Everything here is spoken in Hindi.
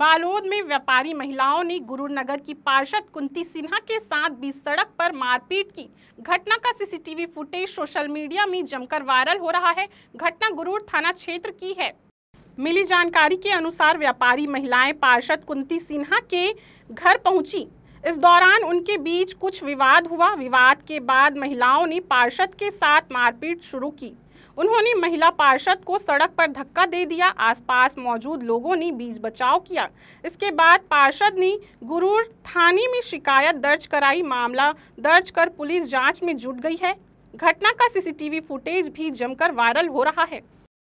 बालोद में व्यापारी महिलाओं ने गुरुनगर की पार्षद कुंती सिन्हा के साथ बीच सड़क पर मारपीट की घटना का सीसीटीवी फुटेज सोशल मीडिया में जमकर वायरल हो रहा है घटना गुरूर थाना क्षेत्र की है मिली जानकारी के अनुसार व्यापारी महिलाएं पार्षद कुंती सिन्हा के घर पहुंची इस दौरान उनके बीच कुछ विवाद हुआ विवाद के बाद महिलाओं ने पार्षद के साथ मारपीट शुरू की उन्होंने महिला पार्षद को सड़क पर धक्का दे दिया आसपास मौजूद लोगों ने बीच बचाव किया इसके बाद पार्षद ने गुरूर थाने में शिकायत दर्ज कराई मामला दर्ज कर पुलिस जांच में जुट गई है घटना का सीसीटीवी फुटेज भी जमकर वायरल हो रहा है